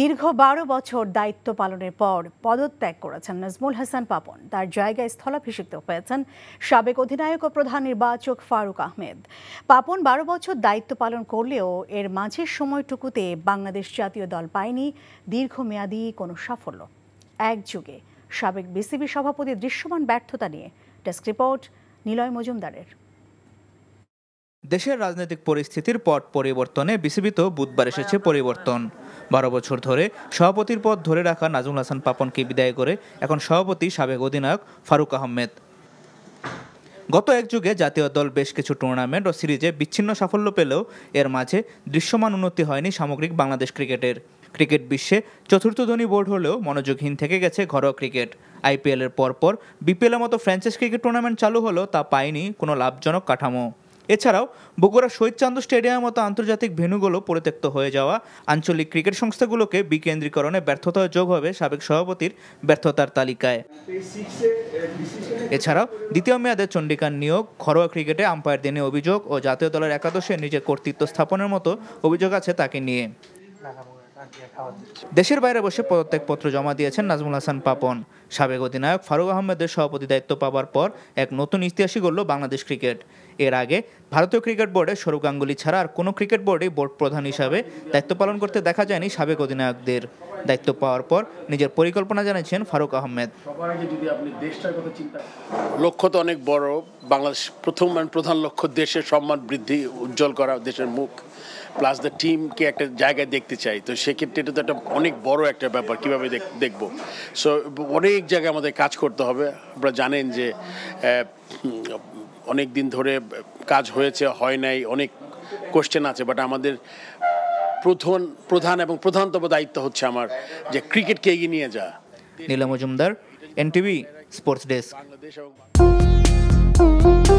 দীর্ঘ বারো বছর দায়িত্ব পালনের পর পদত্যাগ করেছেন নাজমুল হাসান পাপন তার জায়গায় স্থলাভিষিক্ত হয়েছেন সাবেক অধিনায়ক ও প্রধান নির্বাচক ফারুক আহমেদ পাপন বারো বছর দায়িত্ব পালন করলেও এর মাঝের সময়টুকুতে বাংলাদেশ জাতীয় দল পায়নি দীর্ঘমেয়াদী কোনো সাফল্য একযুগে সাবেক বিসিবি সভাপতি দৃশ্যমান ব্যর্থতা নিয়ে ডেস্ক রিপোর্ট নিলয় মজুমদারের দেশের রাজনৈতিক পরিস্থিতির পট পরিবর্তনে তো বুধবার এসেছে পরিবর্তন বারো বছর ধরে সভাপতির পদ ধরে রাখা নাজমুল হাসান পাপনকে বিদায় করে এখন সভাপতি সাবেক অধিনায়ক ফারুক আহমেদ গত এক যুগে জাতীয় দল বেশ কিছু টুর্নামেন্ট ও সিরিজে বিচ্ছিন্ন সাফল্য পেলেও এর মাঝে দৃশ্যমান উন্নতি হয়নি সামগ্রিক বাংলাদেশ ক্রিকেটের ক্রিকেট বিশ্বে চতুর্থ ধনী বোর্ড হলেও মনোযোগহীন থেকে গেছে ঘরোয়া ক্রিকেট আইপিএলের পরপর বিপিএলের মতো ফ্র্যাঞ্চাইজ ক্রিকেট টুর্নামেন্ট চালু হলেও তা পায়নি কোনো লাভজনক কাঠামো এছাড়াও বগুড়া শহীদ চান্দ স্টেডিয়ামের মতো আন্তর্জাতিক ভেন্যুগুলো পরিত্যক্ত হয়ে যাওয়া আঞ্চলিক ক্রিকেট সংস্থাগুলোকে বিকেন্দ্রীকরণে ব্যর্থতা যোগ হবে সাবেক সভাপতির ব্যর্থতার তালিকায় এছাড়াও দ্বিতীয় মেয়াদে চণ্ডিকার নিয়োগ ঘরোয়া ক্রিকেটে আম্পায়ার দিনে অভিযোগ ও জাতীয় দলের একাদশে নিজের কর্তৃত্ব স্থাপনের মতো অভিযোগ আছে তাকে নিয়ে দেশের বাইরে বসে পদত্যাগপত্র জমা দিয়েছেন নাজমুল হাসান পাপন সাবেক অধিনায়ক ফারুক আহমেদের সভাপতি দায়িত্ব পাওয়ার পর এক নতুন ইতিহাসই গড়ল বাংলাদেশ ক্রিকেট এর আগে ভারতীয় ক্রিকেট বোর্ডে সৌরভ গাঙ্গুলি ছাড়া আর কোনো ক্রিকেট বোর্ডেই বোর্ড প্রধান হিসাবে দায়িত্ব পালন করতে দেখা যায়নি সাবেক অধিনায়কদের দায়িত্ব পাওয়ার পর নিজের পরিকল্পনা জানিয়েছেন ফারুক আহমেদ আপনি লক্ষ্য তো অনেক বড় বাংলাদেশ প্রথম মানে প্রধান লক্ষ্য দেশের সম্মান বৃদ্ধি উজ্জ্বল করা দেশের মুখ প্লাস দ্য টিমকে একটা জায়গায় দেখতে চাই তো সেক্ষেত্রে এটা তো একটা অনেক বড় একটা ব্যাপার কীভাবে দেখব সো অনেক জায়গায় আমাদের কাজ করতে হবে আপনারা জানেন যে অনেক দিন ধরে কাজ হয়েছে হয় নাই অনেক কোশ্চেন আছে বাট আমাদের প্রধান প্রধান এবং প্রধানতম দায়িত্ব হচ্ছে আমার যে ক্রিকেটকে এগিয়ে নিয়ে যা Nila Majumdar NTV sports desk